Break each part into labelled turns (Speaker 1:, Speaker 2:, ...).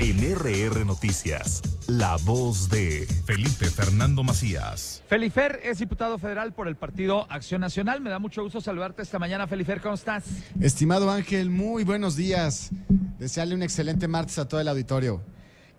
Speaker 1: En Noticias, la voz de Felipe Fernando Macías. Felifer es diputado federal por el partido Acción Nacional. Me da mucho gusto saludarte esta mañana, Felifer. ¿Cómo estás? Estimado Ángel, muy buenos días. Desearle un excelente
Speaker 2: martes a todo el auditorio.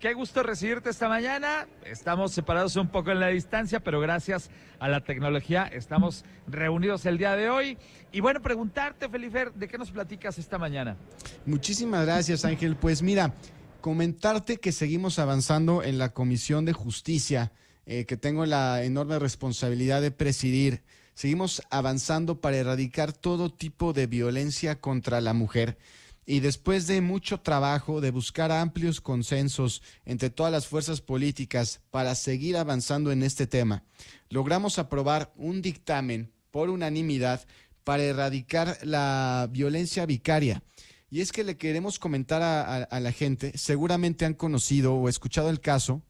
Speaker 1: Qué gusto recibirte esta mañana. Estamos separados un poco en la distancia, pero gracias a la tecnología estamos reunidos el día de hoy. Y bueno, preguntarte, Felifer, ¿de qué nos platicas esta mañana?
Speaker 2: Muchísimas gracias, Ángel. Pues mira, comentarte que seguimos avanzando en la Comisión de Justicia, eh, que tengo la enorme responsabilidad de presidir. Seguimos avanzando para erradicar todo tipo de violencia contra la mujer. Y después de mucho trabajo, de buscar amplios consensos entre todas las fuerzas políticas para seguir avanzando en este tema, logramos aprobar un dictamen por unanimidad para erradicar la violencia vicaria. Y es que le queremos comentar a, la gente, seguramente han conocido o escuchado el caso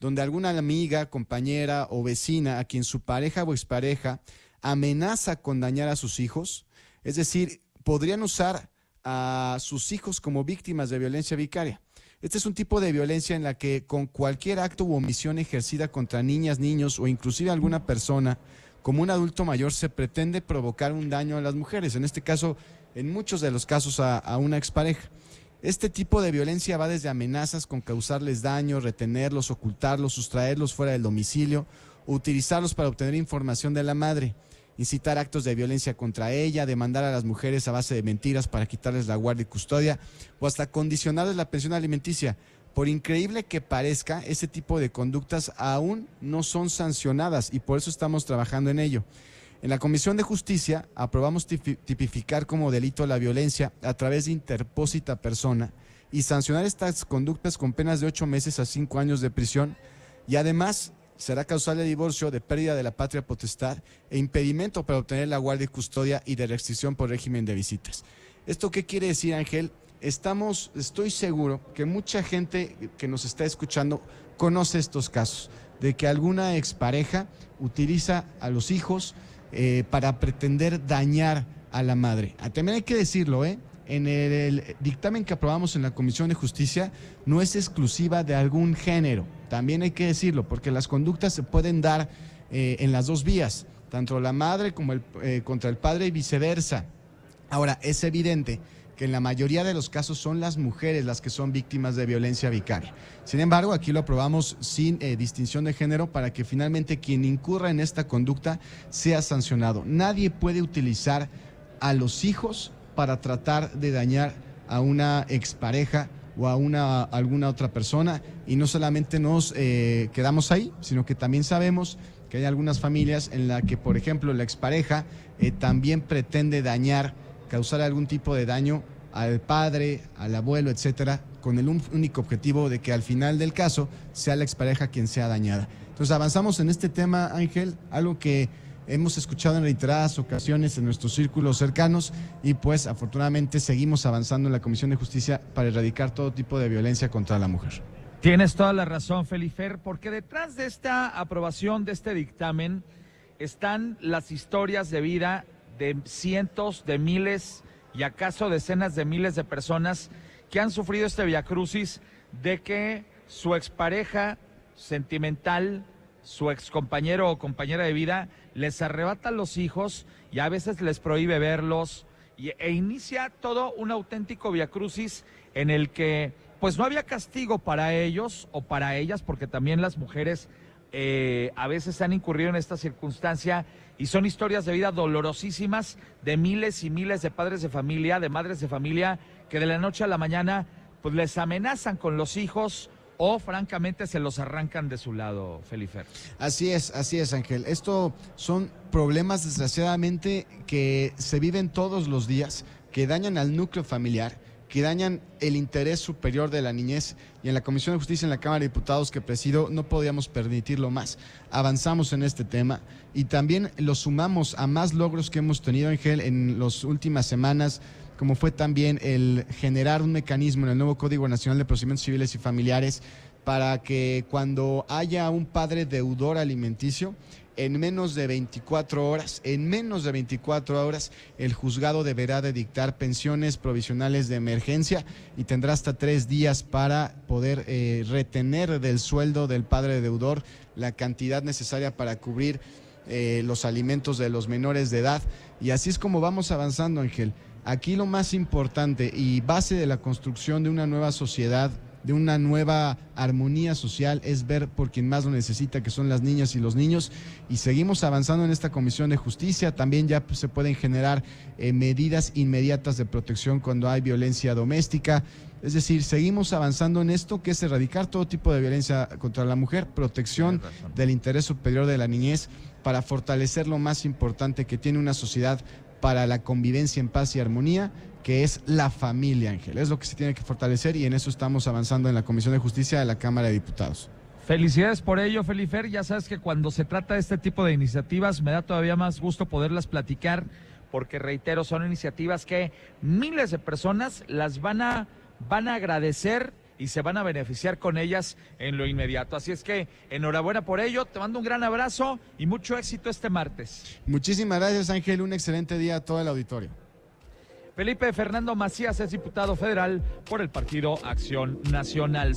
Speaker 2: donde alguna amiga, compañera o vecina a quien su pareja o expareja amenaza con dañar a sus hijos, es decir, podrían usar a sus hijos como víctimas de violencia vicaria. Este es un tipo de violencia en la que con cualquier acto u omisión ejercida contra niñas, niños o inclusive alguna persona, como un adulto mayor, se pretende provocar un daño a las mujeres. En este caso, en muchos de los casos a, una expareja. Este tipo de violencia va desde amenazas con causarles daño, retenerlos, ocultarlos, sustraerlos fuera del domicilio, utilizarlos para obtener información de la madre, incitar actos de violencia contra ella, demandar a las mujeres a base de mentiras para quitarles la guardia y custodia o hasta condicionarles la pensión alimenticia. Por increíble que parezca, este tipo de conductas aún no son sancionadas y por eso estamos trabajando en ello. En la Comisión de Justicia aprobamos tipificar como delito la violencia a través de interpósita persona y sancionar estas conductas con penas de ocho meses a cinco años de prisión y además será causal de divorcio, de pérdida de la patria potestad e impedimento para obtener la guardia y custodia y de restricción por régimen de visitas. ¿Esto qué quiere decir, Ángel? Estamos, estoy seguro que mucha gente que nos está escuchando conoce estos casos, de que alguna expareja utiliza a los hijos, eh, para pretender dañar a la madre. Ah, también hay que decirlo, ¿eh? En el, dictamen que aprobamos en la Comisión de Justicia no es exclusiva de algún género, también hay que decirlo, porque las conductas se pueden dar eh, en las dos vías, tanto la madre como el, eh, contra el padre y viceversa. Ahora, es evidente que en la mayoría de los casos son las mujeres las que son víctimas de violencia vicaria. Sin embargo, aquí lo aprobamos sin eh, distinción de género para que finalmente quien incurra en esta conducta sea sancionado. Nadie puede utilizar a los hijos para tratar de dañar a una expareja o a una alguna otra persona y no solamente nos eh, quedamos ahí, sino que también sabemos que hay algunas familias en las que, por ejemplo, la expareja eh, también pretende dañar causar algún tipo de daño al padre, al abuelo, etcétera, con el único objetivo de que al final del caso sea la expareja quien sea dañada. Entonces avanzamos en este tema, Ángel, algo que hemos escuchado en reiteradas ocasiones en nuestros círculos cercanos y pues afortunadamente seguimos avanzando en la Comisión de Justicia para erradicar todo tipo de
Speaker 1: violencia contra la mujer. Tienes toda la razón, Felifer, porque detrás de esta aprobación de este dictamen están las historias de vida de cientos de miles y acaso decenas de miles de personas que han sufrido este viacrucis de que su expareja sentimental, su ex compañero o compañera de vida, les arrebata los hijos y a veces les prohíbe verlos y, e inicia todo un auténtico viacrucis en el que pues no había castigo para ellos o para ellas porque también las mujeres eh, a veces han incurrido en esta circunstancia y son historias de vida dolorosísimas de miles y miles de padres de familia, de madres de familia, que de la noche a la mañana pues les amenazan con los hijos, o francamente se los arrancan de su lado, Felifer. Así
Speaker 2: es, así es, Ángel. Esto son problemas desgraciadamente que se viven todos los días, que dañan al núcleo familiar que dañan el interés superior de la niñez y en la Comisión de Justicia en la Cámara de Diputados que presido no podíamos permitirlo más. Avanzamos en este tema y también lo sumamos a más logros que hemos tenido en GEL en las últimas semanas, como fue también el generar un mecanismo en el nuevo Código Nacional de Procedimientos Civiles y Familiares para que cuando haya un padre deudor alimenticio, en menos de 24 horas, en menos de 24 horas, el juzgado deberá de dictar pensiones provisionales de emergencia y tendrá hasta tres días para poder eh, retener del sueldo del padre deudor la cantidad necesaria para cubrir eh, los alimentos de los menores de edad. Y así es como vamos avanzando, Ángel. Aquí lo más importante y base de la construcción de una nueva sociedad de una nueva armonía social es ver por quien más lo necesita, que son las niñas y los niños. Y seguimos avanzando en esta Comisión de Justicia. También ya pues, se pueden generar eh, medidas inmediatas de protección cuando hay violencia doméstica. Es decir, seguimos avanzando en esto, que es erradicar todo tipo de violencia contra la mujer, protección del interés superior de la niñez para fortalecer lo más importante que tiene una sociedad para la convivencia en paz y armonía, que es la familia, Ángel. Es lo que se tiene que fortalecer y en eso estamos avanzando en la Comisión de Justicia de la Cámara de Diputados.
Speaker 1: Felicidades por ello, Felifer. Ya sabes que cuando se trata de este tipo de iniciativas me da todavía más gusto poderlas platicar porque, reitero, son iniciativas que miles de personas las van a, van a agradecer y se van a beneficiar con ellas en lo inmediato. Así es que enhorabuena por ello, te mando un gran abrazo y mucho éxito este martes.
Speaker 2: Muchísimas gracias Ángel, un excelente día a todo el auditorio.
Speaker 1: Felipe Fernando Macías es diputado federal por el partido Acción Nacional.